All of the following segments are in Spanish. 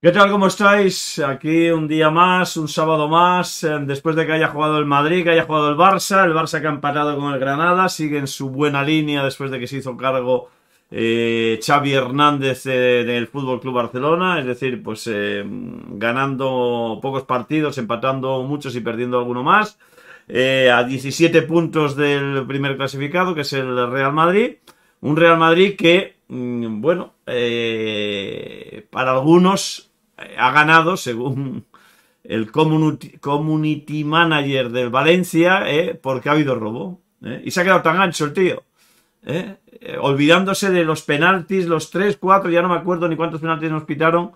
¿Qué tal? ¿Cómo estáis? Aquí un día más, un sábado más, eh, después de que haya jugado el Madrid, que haya jugado el Barça, el Barça que ha empatado con el Granada, sigue en su buena línea después de que se hizo cargo eh, Xavi Hernández eh, del FC Barcelona, es decir, pues ganando pocos partidos, empatando muchos y perdiendo alguno más, a 17 puntos del primer clasificado, que es el Real Madrid, un Real Madrid que, mm, bueno, para algunos ha ganado, según el community manager del Valencia, eh, porque ha habido robo. Eh, y se ha quedado tan ancho el tío. Eh, olvidándose de los penaltis, los 3, 4, ya no me acuerdo ni cuántos penaltis nos pitaron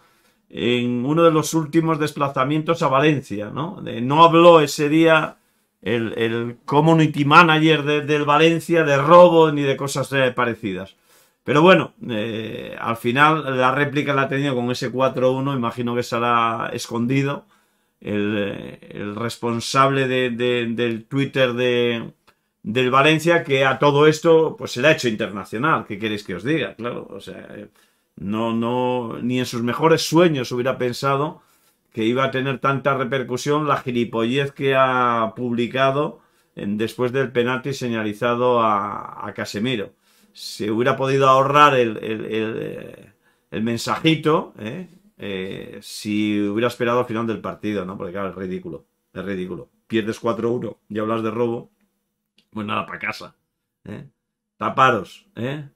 en uno de los últimos desplazamientos a Valencia. No, habló ese día el, community manager del Valencia de robo ni de cosas parecidas. Pero bueno, eh, al final la réplica la ha tenido con ese 4-1, imagino que será escondido. El, eh, responsable del Twitter de, del Valencia, que a todo esto pues se le ha hecho internacional, ¿qué queréis que os diga? Claro, o sea, eh, no, no, ni en sus mejores sueños hubiera pensado que iba a tener tanta repercusión la gilipollez que ha publicado después del penalti señalizado a Casemiro se hubiera podido ahorrar el, eh, mensajito ¿eh? Eh, si hubiera esperado al final del partido, ¿no? Porque claro, es ridículo, es ridículo. Pierdes 4-1 y hablas de robo, pues nada, para casa. Taparos, ¿eh?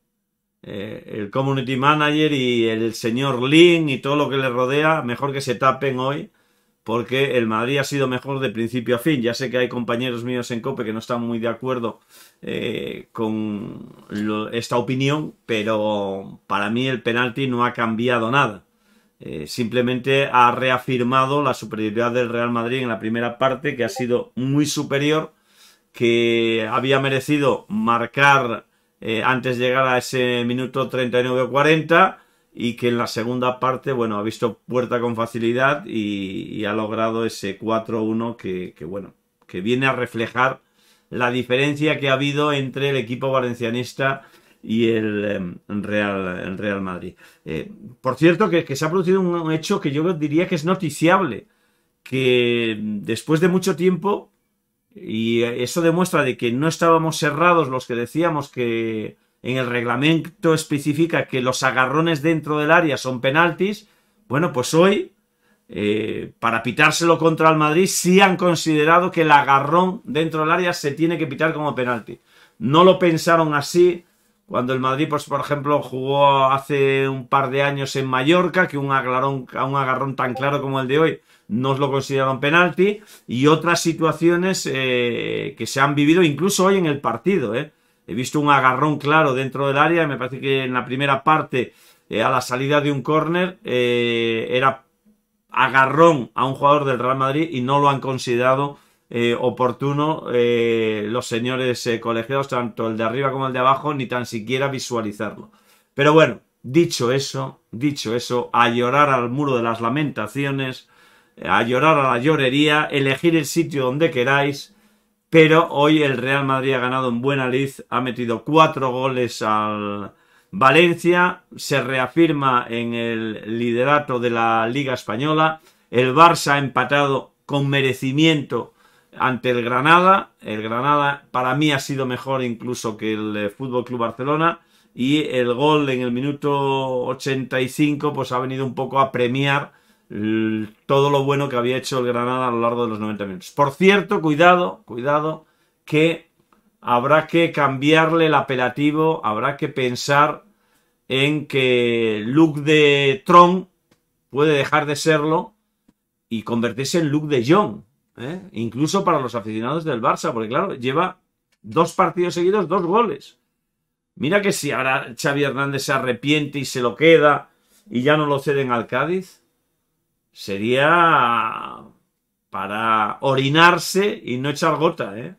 el community manager y el señor Lin y todo lo que le rodea, mejor que se tapen hoy porque el Madrid ha sido mejor de principio a fin. Ya sé que hay compañeros míos en COPE que no están muy de acuerdo eh, con esta opinión, pero para mí el penalti no ha cambiado nada. Eh, simplemente ha reafirmado la superioridad del Real Madrid en la primera parte, que ha sido muy superior, que había merecido marcar eh, antes de llegar a ese minuto 39 o 40 y que en la segunda parte, bueno, ha visto puerta con facilidad y, ha logrado ese 4-1 que, bueno, que viene a reflejar la diferencia que ha habido entre el equipo valencianista y el, em, Real, el Real Madrid. Eh, por cierto, que, que, se ha producido un hecho que yo diría que es noticiable, que después de mucho tiempo, y eso demuestra de que no estábamos cerrados los que decíamos que, en el reglamento especifica que los agarrones dentro del área son penaltis, bueno, pues hoy, eh, para pitárselo contra el Madrid, sí han considerado que el agarrón dentro del área se tiene que pitar como penalti. No lo pensaron así cuando el Madrid, pues, por ejemplo, jugó hace un par de años en Mallorca, que un, un agarrón tan claro como el de hoy no lo consideraron penalti, y otras situaciones eh, que se han vivido incluso hoy en el partido, eh, He visto un agarrón claro dentro del área. Me parece que en la primera parte, eh, a la salida de un córner, eh, era agarrón a un jugador del Real Madrid y no lo han considerado eh, oportuno los señores colegiados, tanto el de arriba como el de abajo, ni tan siquiera visualizarlo. Pero bueno, dicho eso, dicho eso, a llorar al muro de las lamentaciones, a llorar a la llorería, elegir el sitio donde queráis pero hoy el Real Madrid ha ganado en buena lid, ha metido cuatro goles al Valencia, se reafirma en el liderato de la Liga Española, el Barça ha empatado con merecimiento ante el Granada, el Granada para mí ha sido mejor incluso que el eh, Fútbol Club Barcelona y el gol en el minuto 85 pues ha venido un poco a premiar todo lo bueno que había hecho el Granada a lo largo de los 90 minutos. Por cierto, cuidado, cuidado, que habrá que cambiarle el apelativo, habrá que pensar en que Luke de Tron puede dejar de serlo y convertirse en Luke de John, ¿eh? incluso para los aficionados del Barça, porque claro, lleva dos partidos seguidos, dos goles. Mira que si ahora Xavi Hernández se arrepiente y se lo queda y ya no lo ceden al Cádiz, sería para orinarse y no echar gota, ¿eh?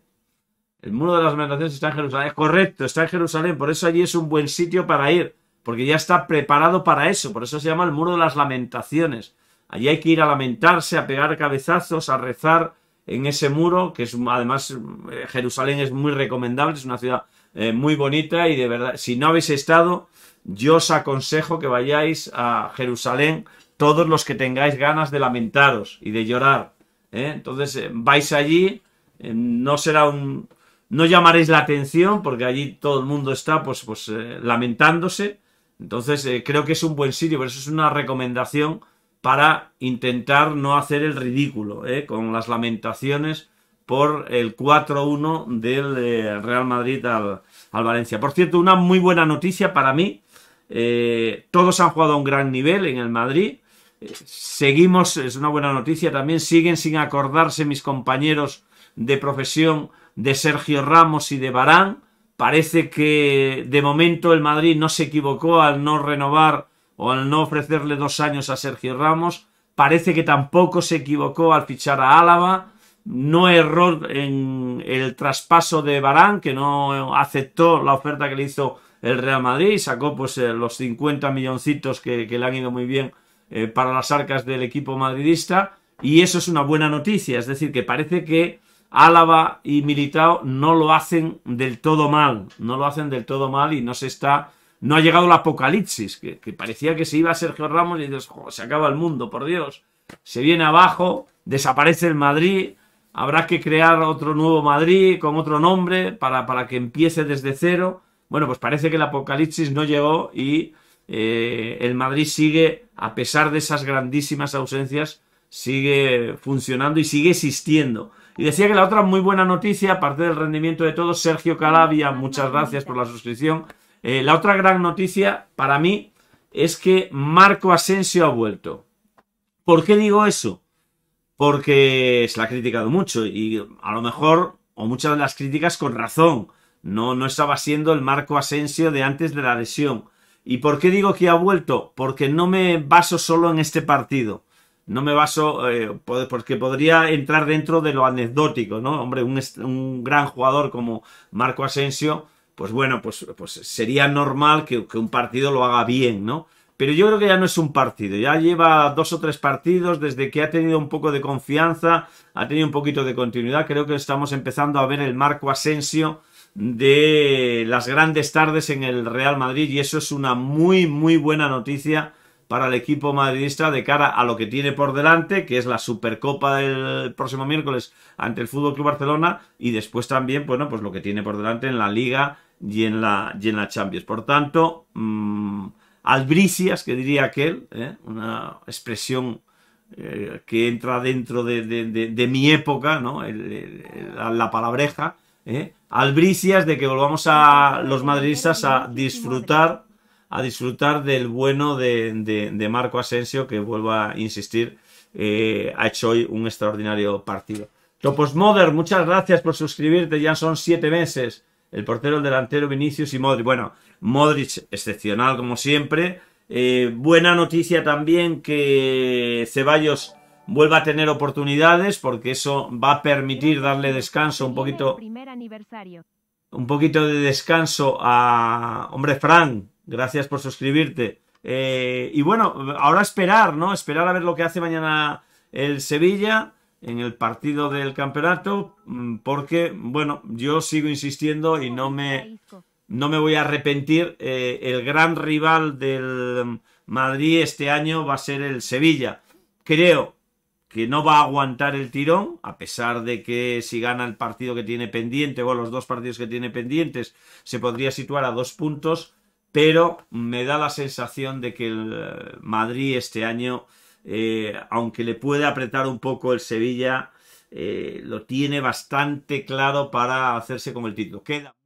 El muro de las lamentaciones está en Jerusalén. Es correcto, está en Jerusalén. Por eso allí es un buen sitio para ir. Porque ya está preparado para eso. Por eso se llama el muro de las lamentaciones. Allí hay que ir a lamentarse, a pegar cabezazos, a rezar en ese muro. Que es además eh, Jerusalén es muy recomendable. Es una ciudad eh, muy bonita. Y de verdad, si no habéis estado, yo os aconsejo que vayáis a Jerusalén todos los que tengáis ganas de lamentaros y de llorar. ¿eh? Entonces eh, vais allí, eh, no será un... No llamaréis la atención porque allí todo el mundo está pues, pues lamentándose. Entonces creo que es un buen sitio, pero eso es una recomendación para intentar no hacer el ridículo con las lamentaciones por el 4-1 del Real Madrid al, Valencia. Por cierto, una muy buena noticia para mí. todos han jugado a un gran nivel en el Madrid. Seguimos, es una buena noticia también, siguen sin acordarse mis compañeros de profesión de Sergio Ramos y de Barán. Parece que de momento el Madrid no se equivocó al no renovar o al no ofrecerle dos años a Sergio Ramos. Parece que tampoco se equivocó al fichar a Álava. No error en el traspaso de Barán, que no aceptó la oferta que le hizo el Real Madrid y sacó pues eh, los 50 milloncitos que le han ido muy bien eh, para las arcas del equipo madridista y eso es una buena noticia, es decir, que parece que Álava y Militao no lo hacen del todo mal, no lo hacen del todo mal y no se está, no ha llegado el apocalipsis, que, parecía que se iba Sergio Ramos y se acaba el mundo, por Dios, se viene abajo, desaparece el Madrid, habrá que crear otro nuevo Madrid con otro nombre para, para que empiece desde cero. Bueno, pues parece que el apocalipsis no llegó y eh, el Madrid sigue, a pesar de esas grandísimas ausencias, sigue funcionando y sigue existiendo. Y decía que la otra muy buena noticia, aparte del rendimiento de todos, Sergio Calabia muchas gracias por la suscripción. Eh, la otra gran noticia para mí es que Marco Asensio ha vuelto. ¿Por qué digo eso? Porque se la ha criticado mucho y a lo mejor, o muchas de las críticas con razón, no, no estaba siendo el Marco Asensio de antes de la lesión. ¿Y por qué digo que ha vuelto? Porque no me baso solo en este partido. No me baso, eh, porque podría entrar dentro de lo anecdótico, ¿no? Hombre, un, gran jugador como Marco Asensio, pues bueno, pues, pues, sería normal que, que, un partido lo haga bien, ¿no? Pero yo creo que ya no es un partido, ya lleva dos o tres partidos desde que ha tenido un poco de confianza, ha tenido un poquito de continuidad, creo que estamos empezando a ver el Marco Asensio de las grandes tardes en el Real Madrid y eso es una muy muy buena noticia para el equipo madridista de cara a lo que tiene por delante, que es la Supercopa del próximo miércoles ante el Fútbol Club Barcelona y después también, bueno, pues lo que tiene por delante en la Liga y en la, y en la Champions. Por tanto, mm, albricias, que diría aquel, ¿eh? una expresión eh, que entra dentro de, mi época, ¿no? la palabreja ¿eh? albricias de que volvamos a los madridistas a disfrutar a disfrutar del bueno de, de, Marco Asensio, que vuelvo a insistir, eh, ha hecho hoy un extraordinario partido. Topos Modern, muchas gracias por suscribirte, ya son siete meses. El portero, el delantero, Vinicius y Modric. Bueno, Modric excepcional como siempre. Eh, buena noticia también que Ceballos vuelva a tener oportunidades porque eso va a permitir darle descanso un poquito un poquito de descanso a hombre Frank gracias por suscribirte eh, y bueno ahora esperar no esperar a ver lo que hace mañana el Sevilla en el partido del campeonato mm, porque bueno yo sigo insistiendo y no me no me voy a arrepentir eh, el gran rival del Madrid este año va a ser el Sevilla creo que no va a aguantar el tirón, a pesar de que si gana el partido que tiene pendiente o los dos partidos que tiene pendientes, se podría situar a dos puntos, pero me da la sensación de que el eh, Madrid este año, eh, aunque le puede apretar un poco el Sevilla, eh, lo tiene bastante claro para hacerse con el título. Queda.